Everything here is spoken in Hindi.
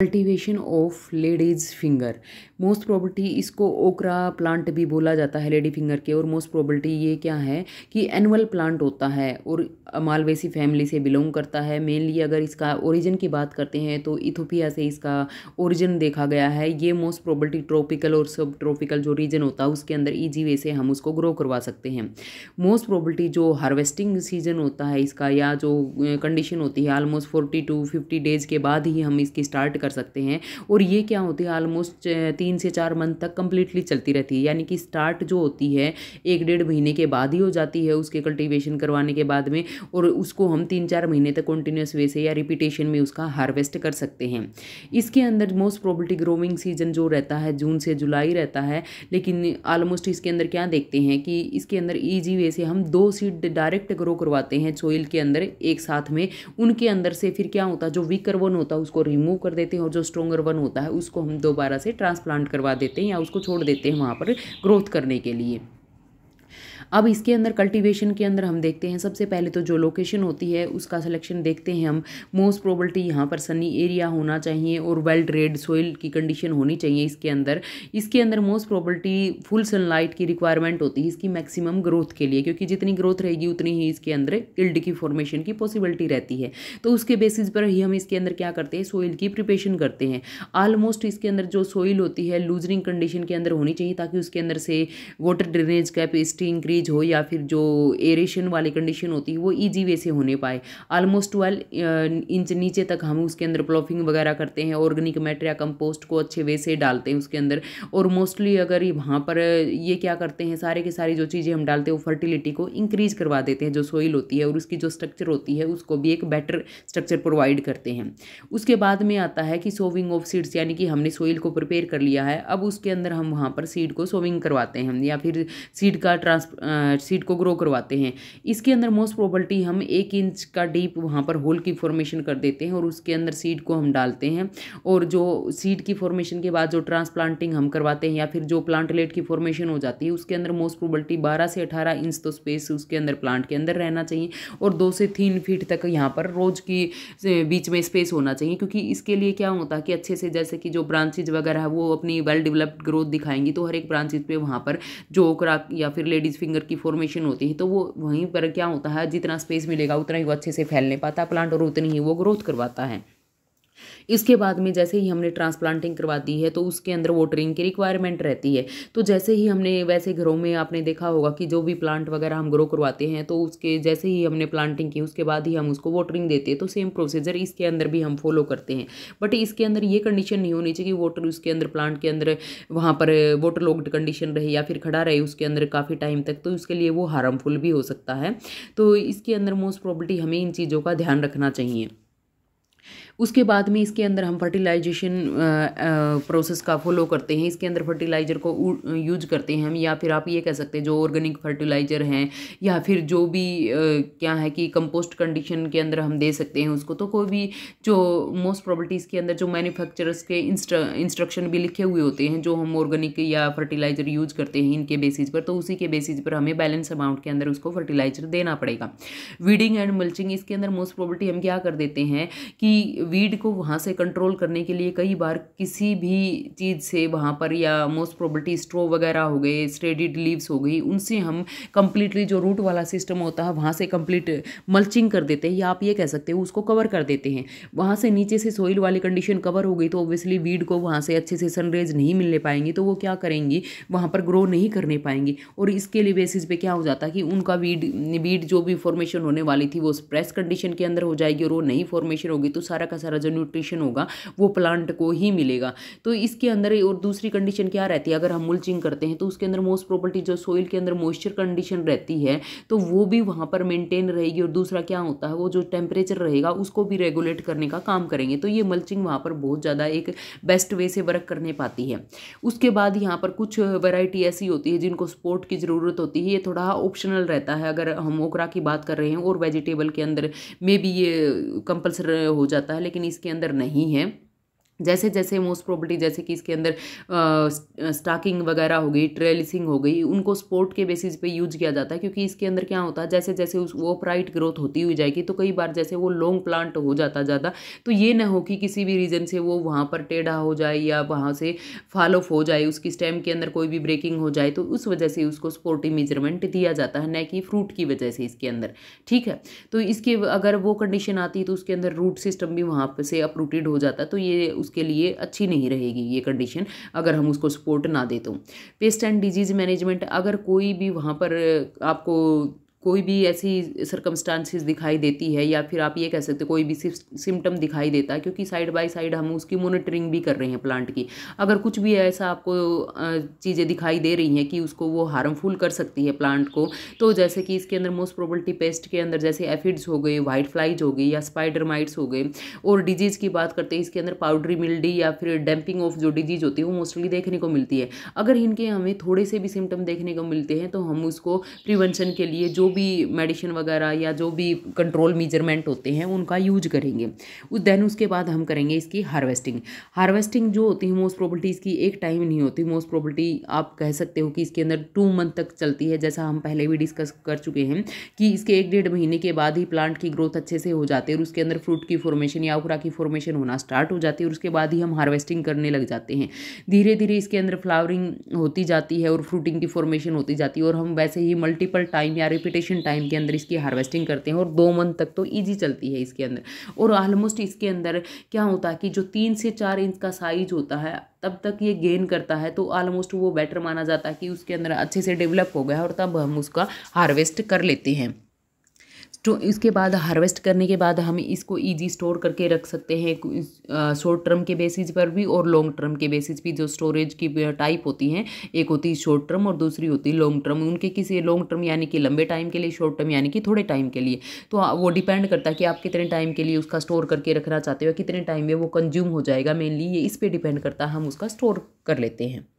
cultivation of ladies finger most probability इसको ओकरा प्लांट भी बोला जाता है लेडी फिंगर के और मोस्ट प्रॉबर्टी ये क्या है कि एनुअल प्लांट होता है और मालवेसी फैमिली से बिलोंग करता है मेनली अगर इसका ओरिजिन की बात करते हैं तो इथोपिया से इसका ओरिजिन देखा गया है ये मोस्ट प्रॉबर्टी ट्रॉपिकल और सब ट्रॉपिकल जो रीजन होता है उसके अंदर ईजी वे से हम उसको ग्रो करवा सकते हैं मोस्ट प्रॉबर्टी जो हार्वेस्टिंग सीजन होता है इसका या जो कंडीशन होती है almost forty to fifty days के बाद ही हम इसकी स्टार्ट कर सकते हैं और ये क्या होती है आलमोस्ट तीन से चार मंथ तक कंप्लीटली चलती रहती है यानी कि स्टार्ट जो होती है एक डेढ़ महीने के बाद ही हो जाती है उसके कल्टीवेशन करवाने के बाद में और उसको हम तीन चार महीने तक कंटिन्यूस वे से या रिपीटेशन में उसका हार्वेस्ट कर सकते हैं इसके अंदर मोस्ट प्रॉबलिटी ग्रोविंग सीजन जो रहता है जून से जुलाई रहता है लेकिन आलमोस्ट इसके अंदर क्या देखते हैं कि इसके अंदर ईजी वे से हम दो सीड डायरेक्ट ग्रो करवाते हैं सोइल के अंदर एक साथ में उनके अंदर से फिर क्या होता है जो वीकर वन होता है उसको रिमूव कर देते हैं और जो स्ट्रोंगर वन होता है उसको हम दोबारा से ट्रांसप्लांट करवा देते हैं या उसको छोड़ देते हैं वहाँ पर ग्रोथ करने के लिए अब इसके अंदर कल्टीवेशन के अंदर हम देखते हैं सबसे पहले तो जो लोकेशन होती है उसका सिलेक्शन देखते हैं हम मोस्ट प्रोबल्टी यहाँ पर सनी एरिया होना चाहिए और वेल ड्रेड सोइल की कंडीशन होनी चाहिए इसके अंदर इसके अंदर मोस्ट प्रोबल्टी फुल सनलाइट की रिक्वायरमेंट होती है इसकी मैक्सिमम ग्रोथ के लिए क्योंकि जितनी ग्रोथ रहेगी उतनी ही इसके अंदर इल्ड की फॉर्मेशन की पॉसिबिलिटी रहती है तो उसके बेसिस पर ही हम इसके अंदर क्या करते हैं सोइल की प्रिपेशन करते हैं आलमोस्ट इसके अंदर जो सोइल होती है लूजनिंग कंडीशन के अंदर होनी चाहिए ताकि उसके अंदर से वाटर ड्रेनेज कैप इस रेजिस्टी इंक्रीज हो या फिर जो एरेशन वाली कंडीशन होती है वो ईजी वे से होने पाए ऑलमोस्ट ट्वेल्व इंच नीचे तक हम उसके अंदर प्लॉफिंग वगैरह करते हैं ऑर्गेनिक मैटर या कंपोस्ट को अच्छे वे से डालते हैं उसके अंदर और मोस्टली अगर वहाँ पर ये क्या करते हैं सारे के सारी जो चीज़ें हम डालते हैं वो फर्टिलिटी को इंक्रीज करवा देते हैं जो सॉइल होती है और उसकी जो स्ट्रक्चर होती है उसको भी एक बेटर स्ट्रक्चर प्रोवाइड करते हैं उसके बाद में आता है कि सोविंग ऑफ सीड्स यानी कि हमने सॉइल को प्रिपेयर कर लिया है अब उसके अंदर हम वहाँ पर सीड को सोविंग करवाते हैं या फिर सीड का ट्रांस सीड को ग्रो करवाते हैं इसके अंदर मोस्ट प्रोबलिटी हम एक इंच का डीप वहाँ पर होल की फॉर्मेशन कर देते हैं और उसके अंदर सीड को हम डालते हैं और जो सीड की फॉर्मेशन के बाद जो ट्रांसप्लांटिंग हम करवाते हैं या फिर जो प्लांटलेट की फॉर्मेशन हो जाती है उसके अंदर मोस्ट प्रोबलिटी बारह से अठारह इंच तो स्पेस उसके अंदर प्लांट के अंदर रहना चाहिए और दो से तीन फीट तक यहाँ पर रोज़ की बीच में स्पेस होना चाहिए क्योंकि इसके लिए क्या होता है कि अच्छे से जैसे कि जो ब्रांचेज वगैरह है वो अपनी वेल डेवलप्ड ग्रोथ दिखाएंगी तो हर एक ब्रांचेज पे वहाँ पर जो या फिर लेडीज़ फिंगर की फॉर्मेशन होती है तो वो वहीं पर क्या होता है जितना स्पेस मिलेगा उतना ही वो अच्छे से फैलने पाता है प्लांट और उतनी ही वो ग्रोथ करवाता है इसके बाद में जैसे ही हमने ट्रांसप्लांटिंग करवा दी है तो उसके अंदर वोटरिंग की रिक्वायरमेंट रहती है तो जैसे ही हमने वैसे घरों में आपने देखा होगा कि जो भी प्लांट वगैरह हम ग्रो करवाते हैं तो उसके जैसे ही हमने प्लांटिंग की उसके बाद ही हम उसको वोटरिंग देते हैं तो सेम प्रोसीजर इसके अंदर भी हम फॉलो करते हैं बट इसके अंदर ये कंडीशन नहीं होनी चाहिए कि वोटर उसके अंदर प्लांट के अंदर वहाँ पर वोटर लॉक्ड कंडीशन रहे या फिर खड़ा रहे उसके अंदर काफ़ी टाइम तक तो उसके लिए वो हार्मफुल भी हो सकता है तो इसके अंदर मोस्ट प्रॉपर्टी हमें इन चीज़ों का ध्यान रखना चाहिए उसके बाद में इसके अंदर हम फर्टिलाइजेशन प्रोसेस का फॉलो करते हैं इसके अंदर फर्टिलाइज़र को यूज करते हैं हम या फिर आप ये कह सकते हैं जो ऑर्गेनिक फर्टिलाइज़र हैं या फिर जो भी क्या है कि कंपोस्ट कंडीशन के अंदर हम दे सकते हैं उसको तो कोई भी जो मोस्ट प्रॉपर्टीज़ के अंदर जो मैन्युफैक्चरर्स के इंस्ट्रक्शन भी लिखे हुए होते हैं जो हम ऑर्गेनिक या फर्टिलाइज़र यूज करते हैं इनके बेसिस पर तो उसी के बेसिस पर हमें बैलेंस अमाउंट के अंदर उसको फर्टिलाइज़र देना पड़ेगा वीडिंग एंड मल्चिंग इसके अंदर मोस्ट प्रॉपर्टी हम क्या कर देते हैं कि वीड को वहाँ से कंट्रोल करने के लिए कई बार किसी भी चीज़ से वहाँ पर या मोस्ट प्रॉबर्टी स्ट्रो वगैरह हो गए स्टेडिड लीव्स हो गई उनसे हम कम्प्लीटली जो रूट वाला सिस्टम होता है वहाँ से कम्प्लीट मल्चिंग कर देते हैं या आप ये कह सकते हो उसको कवर कर देते हैं वहाँ से नीचे से सोइल वाली कंडीशन कवर हो गई तो ऑब्वियसली वीड को वहाँ से अच्छे से सनरेज नहीं मिलने पाएंगी तो वो क्या करेंगी वहाँ पर ग्रो नहीं करने पाएंगी और इसके लिए बेसिस पे क्या हो जाता है कि उनका वीड वीड जो भी फॉर्मेशन होने वाली थी वो स्प्रेस कंडीशन के अंदर हो जाएगी और वो नहीं फॉर्मेशन होगी तो सारा का सारा जो न्यूट्रिशन होगा वो प्लांट को ही मिलेगा तो इसके अंदर और दूसरी कंडीशन क्या रहती है अगर हम मुलचिंग करते हैं तो उसके अंदर मोस्ट प्रॉपर्टी जो सॉइल के अंदर मॉइस्चर कंडीशन रहती है तो वो भी वहाँ पर मेंटेन रहेगी और दूसरा क्या होता है वो जो टेम्परेचर रहेगा उसको भी रेगुलेट करने का काम करेंगे तो ये मल्चिंग वहाँ पर बहुत ज़्यादा एक बेस्ट वे से वर्क करने पाती है उसके बाद यहाँ पर कुछ वैरायटी ऐसी होती है जिनको सपोर्ट की ज़रूरत होती है ये थोड़ा ऑप्शनल रहता है अगर हम ओकरा की बात कर रहे हैं और वेजिटेबल के अंदर मे बी ये कंपल्सर हो जाता है लेकिन इसके अंदर नहीं है जैसे जैसे मोस्ट प्रॉपर्टी जैसे कि इसके अंदर स्टाकिंग वगैरह हो गई ट्रेलिसिंग हो गई उनको स्पोर्ट के बेसिस पे यूज किया जाता है क्योंकि इसके अंदर क्या होता है जैसे जैसे उस वो प्राइट ग्रोथ होती हुई जाएगी तो कई बार जैसे वो लॉन्ग प्लांट हो जाता ज़्यादा तो ये ना हो कि किसी भी रीज़न से वो वहाँ पर टेढ़ा हो जाए या वहाँ से फॉल ऑफ हो जाए उसकी स्टेम के अंदर कोई भी ब्रेकिंग हो जाए तो उस वजह से उसको स्पोर्टिव मेजरमेंट दिया जाता है न कि फ्रूट की वजह से इसके अंदर ठीक है तो इसके अगर वो कंडीशन आती है तो उसके अंदर रूट सिस्टम भी वहाँ से अपरूटेड हो जाता है तो ये उसके लिए अच्छी नहीं रहेगी ये कंडीशन अगर हम उसको सपोर्ट ना दे तो पेस्ट एंड डिजीज़ मैनेजमेंट अगर कोई भी वहाँ पर आपको कोई भी ऐसी सरकमस्टांसिस दिखाई देती है या फिर आप ये कह सकते हो कोई भी सिम्टम दिखाई देता है क्योंकि साइड बाय साइड हम उसकी मोनिटरिंग भी कर रहे हैं प्लांट की अगर कुछ भी ऐसा आपको चीज़ें दिखाई दे रही हैं कि उसको वो हार्मफुल कर सकती है प्लांट को तो जैसे कि इसके अंदर मोस्ट प्रोबल्टी पेस्ट के अंदर जैसे एफिड्स हो गए वाइट फ्लाइज हो गई या स्पाइडर माइट्स हो गए और डिजीज़ की बात करते हैं इसके अंदर पाउडरी मिल्डी या फिर डैम्पिंग ऑफ जो डिजीज़ होती है वो मोस्टली देखने को मिलती है अगर इनके हमें थोड़े से भी सिम्टम देखने को मिलते हैं तो हम उसको प्रिवेंशन के लिए जो भी मेडिसिन वगैरह या जो भी कंट्रोल मेजरमेंट होते हैं उनका यूज करेंगे उस देन उसके बाद हम करेंगे इसकी हार्वेस्टिंग हार्वेस्टिंग जो होती है मोस्ट प्रॉपर्टी इसकी एक टाइम नहीं होती मोस्ट प्रॉपर्टी आप कह सकते हो कि इसके अंदर टू मंथ तक चलती है जैसा हम पहले भी डिस्कस कर चुके हैं कि इसके एक डेढ़ महीने के बाद ही प्लांट की ग्रोथ अच्छे से हो जाती है और उसके अंदर फ्रूट की फॉर्मेशन या उखरा की फॉर्मेशन होना स्टार्ट हो जाती है और उसके बाद ही हम हार्वेस्टिंग करने लग जाते हैं धीरे धीरे इसके अंदर फ्लावरिंग होती जाती है और फ्रूटिंग की फॉर्मेशन होती जाती है और हम वैसे ही मल्टीपल टाइम या रिपीट वेजिटेशन टाइम के अंदर इसकी हार्वेस्टिंग करते हैं और दो मंथ तक तो ईजी चलती है इसके अंदर और ऑलमोस्ट इसके अंदर क्या होता है कि जो तीन से चार इंच का साइज होता है तब तक ये गेन करता है तो ऑलमोस्ट वो बेटर माना जाता है कि उसके अंदर अच्छे से डेवलप हो गया है और तब हम उसका हार्वेस्ट कर लेते हैं स्टो तो इसके बाद हार्वेस्ट करने के बाद हम इसको ईजी स्टोर करके रख सकते हैं शॉर्ट टर्म के बेसिस पर भी और लॉन्ग टर्म के बेसिस भी जो स्टोरेज की टाइप होती हैं एक होती है शॉर्ट टर्म और दूसरी होती है लॉन्ग टर्म उनके किसी लॉन्ग टर्म यानी कि लंबे टाइम के लिए शॉर्ट टर्म यानी कि थोड़े टाइम के लिए तो वो डिपेंड करता है कि आप कितने टाइम के लिए उसका स्टोर करके रखना चाहते हो कितने टाइम में वो कंज्यूम हो जाएगा मेनली ये इस पर डिपेंड करता है हम उसका स्टोर कर लेते हैं